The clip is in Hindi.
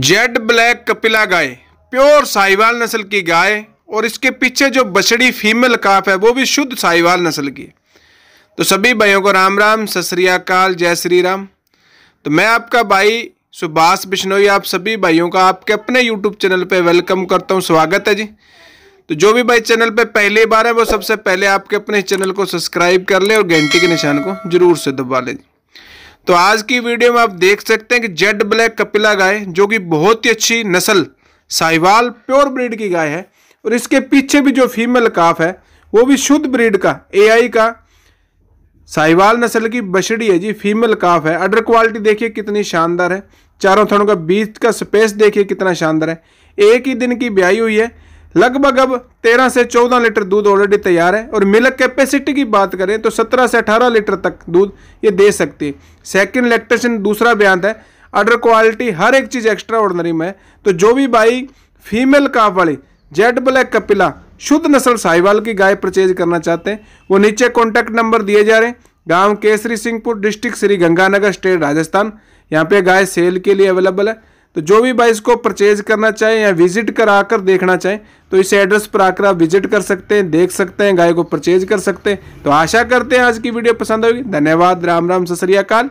जेड ब्लैक कपिला गाय प्योर साहिवाल नस्ल की गाय और इसके पीछे जो बछड़ी फीमेल काफ है वो भी शुद्ध साहिवाल नस्ल की तो सभी भाइयों को राम राम सत श्रीकाल जय श्री राम तो मैं आपका भाई सुभाष बिश्नोई आप सभी भाइयों का आपके अपने यूट्यूब चैनल पे वेलकम करता हूँ स्वागत है जी तो जो भी भाई चैनल पे पहली बार है वो सबसे पहले आपके अपने चैनल को सब्सक्राइब कर ले और घंटी के निशान को जरूर से दबा लें तो आज की वीडियो में आप देख सकते हैं कि जेड ब्लैक कपिला गाय जो कि बहुत ही अच्छी नस्ल साहिवाल प्योर ब्रीड की गाय है और इसके पीछे भी जो फीमेल काफ है वो भी शुद्ध ब्रीड का एआई का साहिवाल नस्ल की बछड़ी है जी फीमेल काफ है अडर क्वालिटी देखिए कितनी शानदार है चारों थनों का बीच का स्पेस देखिए कितना शानदार है एक ही दिन की ब्याई हुई है लगभग अब 13 से 14 लीटर दूध ऑलरेडी तैयार है और मिल्क कैपेसिटी की बात करें तो 17 से 18 लीटर तक दूध ये दे सकती है सेकेंड लैक्टेशन दूसरा बयान है अडर क्वालिटी हर एक चीज़ एक्स्ट्रा ऑर्डनरी में है तो जो भी भाई फीमेल काफ वाली जेड ब्लैक कपिला शुद्ध नस्ल साहिवाल की गाय परचेज करना चाहते हैं वो नीचे कॉन्टैक्ट नंबर दिए जा रहे हैं गांव केसरी सिंहपुर डिस्ट्रिक्ट श्री गंगानगर स्टेट राजस्थान यहाँ पे गाय सेल के लिए अवेलेबल है तो जो भी भाई इसको परचेज करना चाहे या विजिट कर आकर देखना चाहे तो इस एड्रेस पर आकर आप विजिट कर सकते हैं देख सकते हैं गाय को परचेज कर सकते हैं तो आशा करते हैं आज की वीडियो पसंद होगी धन्यवाद राम राम सत